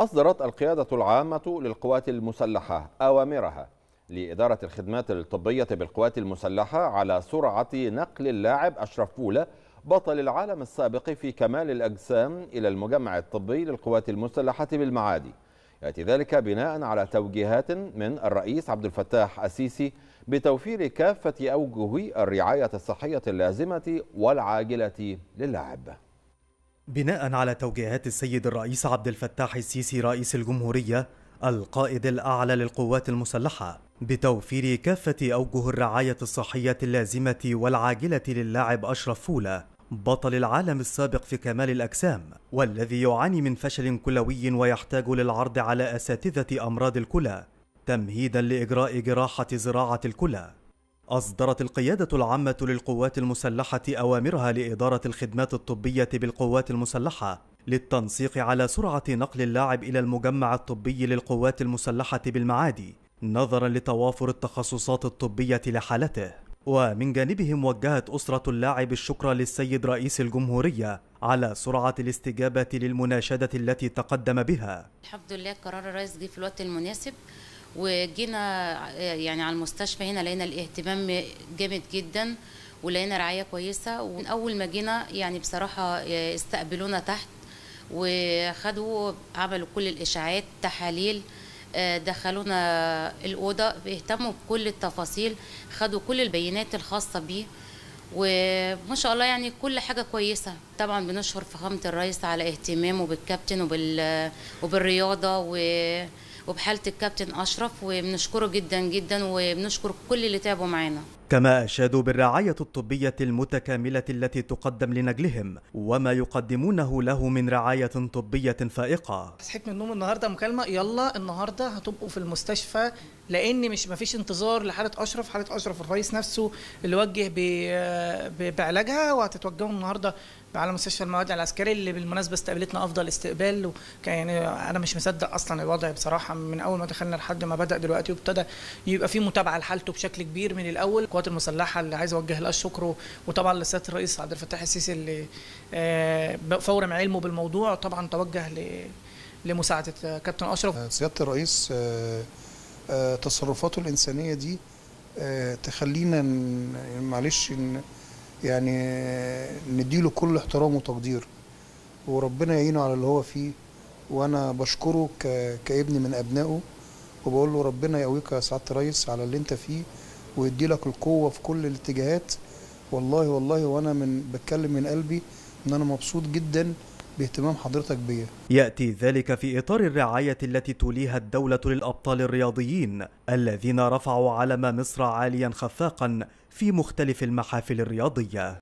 أصدرت القيادة العامة للقوات المسلحة أوامرها لإدارة الخدمات الطبية بالقوات المسلحة على سرعة نقل اللاعب أشرف بولة بطل العالم السابق في كمال الأجسام إلى المجمع الطبي للقوات المسلحة بالمعادي يأتي ذلك بناء على توجيهات من الرئيس عبد الفتاح السيسي بتوفير كافة أوجه الرعاية الصحية اللازمة والعاجلة للاعب بناء على توجيهات السيد الرئيس عبد الفتاح السيسي رئيس الجمهورية القائد الأعلى للقوات المسلحة بتوفير كافة أوجه الرعاية الصحية اللازمة والعاجلة للاعب أشرف فولة بطل العالم السابق في كمال الأجسام والذي يعاني من فشل كلوي ويحتاج للعرض على أساتذة أمراض الكلى تمهيدا لإجراء جراحة زراعة الكلى أصدرت القيادة العامة للقوات المسلحة أوامرها لإدارة الخدمات الطبية بالقوات المسلحة للتنسيق على سرعة نقل اللاعب إلى المجمع الطبي للقوات المسلحة بالمعادي نظرا لتوافر التخصصات الطبية لحالته ومن جانبهم وجهت أسرة اللاعب الشكر للسيد رئيس الجمهورية على سرعة الاستجابة للمناشدة التي تقدم بها الحمد لله قرار الرئيس جه في الوقت المناسب وجينا يعني على المستشفى هنا لقينا الاهتمام جامد جدا ولقينا رعايه كويسه ومن اول ما جينا يعني بصراحه استقبلونا تحت وخدوا عملوا كل الاشاعات تحاليل دخلونا الاوضه اهتموا بكل التفاصيل خدوا كل البيانات الخاصه بيه وما شاء الله يعني كل حاجه كويسه طبعا بنشكر فخامه الرئيس على اهتمامه بالكابتن وبال وبالرياضه و وبحاله الكابتن اشرف وبنشكره جدا جدا وبنشكر كل اللي تعبوا معانا كما أشادوا بالرعاية الطبية المتكاملة التي تقدم لنجلهم وما يقدمونه له من رعاية طبية فائقة صحيت من النوم النهاردة مكالمة يلا النهاردة هتبقوا في المستشفى لأن مش مفيش انتظار لحالة أشرف حالة أشرف الرئيس نفسه اللي وجه بعلاجها وهتتوجهوا النهاردة على مستشفى المواد العسكري اللي بالمناسبه استقبلتنا افضل استقبال وكان يعني انا مش مصدق اصلا الوضع بصراحه من اول ما دخلنا لحد ما بدا دلوقتي وابتدى يبقى في متابعه لحالته بشكل كبير من الاول القوات المسلحه اللي عايز اوجه لها الشكر وطبعا لسياده الرئيس عبد الفتاح السيسي اللي آه، فورا علمه بالموضوع طبعا توجه لمساعده كابتن اشرف آه، سياده الرئيس آه، تصرفاته الانسانيه دي تخلينا معلش يعني نديله كل احترام وتقدير وربنا يعينه على اللي هو فيه وانا بشكره كابن من ابنائه وبقول له ربنا يقويك يا سعاده الريس على اللي انت فيه ويدي لك القوه في كل الاتجاهات والله والله وانا من بتكلم من قلبي ان انا مبسوط جدا باهتمام حضرتك بيا يأتي ذلك في إطار الرعاية التي توليها الدولة للأبطال الرياضيين الذين رفعوا علم مصر عاليا خفاقا في مختلف المحافل الرياضية